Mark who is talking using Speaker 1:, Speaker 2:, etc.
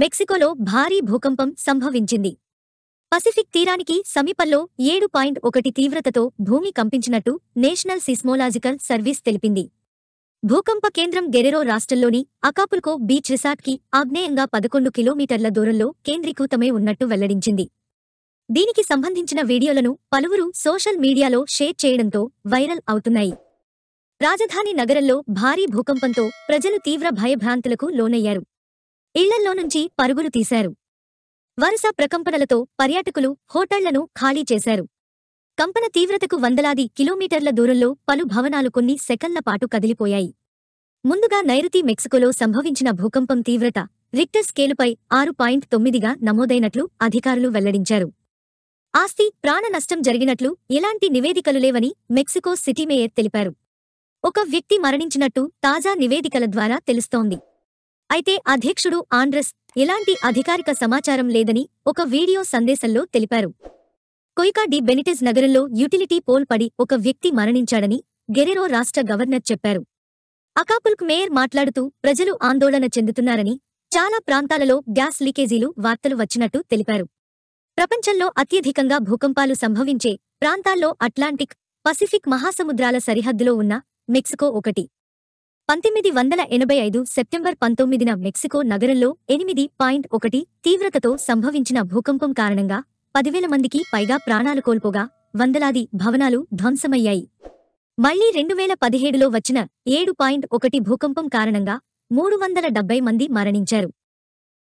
Speaker 1: మెక్సికోలో భారీ భూకంపం సంభవించింది పసిఫిక్ తీరానికి సమీపంలో ఏడు పాయింట్ ఒకటి తీవ్రతతో భూమి కంపించినట్టు నేషనల్ సిస్మోలాజికల్ సర్వీస్ తెలిపింది భూకంప కేంద్రం గెరెరో రాష్ట్రంలోని అకాపుల్కో బీచ్ రిసార్ట్కి ఆగ్నేయంగా పదకొండు కిలోమీటర్ల దూరంలో కేంద్రీకృతమై ఉన్నట్టు వెల్లడించింది దీనికి సంబంధించిన వీడియోలను పలువురు సోషల్ మీడియాలో షేర్ చేయడంతో వైరల్ అవుతున్నాయి రాజధాని నగరంలో భారీ భూకంపంతో ప్రజలు తీవ్ర భయభ్రాంతులకు లోనయ్యారు ఇళ్లల్లో నుంచి పరుగులు తీశారు వరుస ప్రకంపనలతో పర్యాటకులు హోటళ్లను ఖాళీ చేశారు కంపన తీవ్రతకు వందలాది కిలోమీటర్ల దూరంలో పలు భవనాలు కొన్ని సెకన్లపాటు కదిలిపోయాయి ముందుగా నైరుతి మెక్సికోలో సంభవించిన భూకంపం తీవ్రత రిక్టర్ స్కేలుపై ఆరు పాయింట్ తొమ్మిదిగా నమోదైనట్లు అధికారులు వెల్లడించారు ఆస్తి ప్రాణ నష్టం జరిగినట్లు ఎలాంటి నివేదికలు లేవని మెక్సికో సిటీ మేయర్ తెలిపారు ఒక వ్యక్తి మరణించినట్టు తాజా నివేదికల ద్వారా తెలుస్తోంది అయితే అధ్యక్షుడు ఆండ్రస్ ఎలాంటి అధికారిక సమాచారం లేదని ఒక వీడియో సందేశంలో తెలిపారు కొయికా డి బెనిటెజ్ నగరంలో యూటిలిటీ పోల్ పడి ఒక వ్యక్తి మరణించాడని గెరెరో రాష్ట్ర గవర్నర్ చెప్పారు అకాపుల్క్ మేయర్ మాట్లాడుతూ ప్రజలు ఆందోళన చెందుతున్నారని చాలా ప్రాంతాలలో గ్యాస్ లీకేజీలు వార్తలు వచ్చినట్టు తెలిపారు ప్రపంచంలో అత్యధికంగా భూకంపాలు సంభవించే ప్రాంతాల్లో అట్లాంటిక్ పసిఫిక్ మహాసముద్రాల సరిహద్దులో ఉన్న మెక్సికో ఒకటి పంతొమ్మిది వందల ఎనభై ఐదు సెప్టెంబర్ పంతొమ్మిదిన మెక్సికో నగరంలో ఎనిమిది పాయింట్ ఒకటి తీవ్రతతో సంభవించిన భూకంపం కారణంగా పదివేల మందికి పైగా ప్రాణాలు కోల్పోగా వందలాది భవనాలు ధ్వంసమయ్యాయి మళ్లీ రెండు వేల పదిహేడులో వచ్చిన ఏడు పాయింట్ ఒకటి భూకంపం కారణంగా మూడు వందల డెబ్బై మంది మరణించారు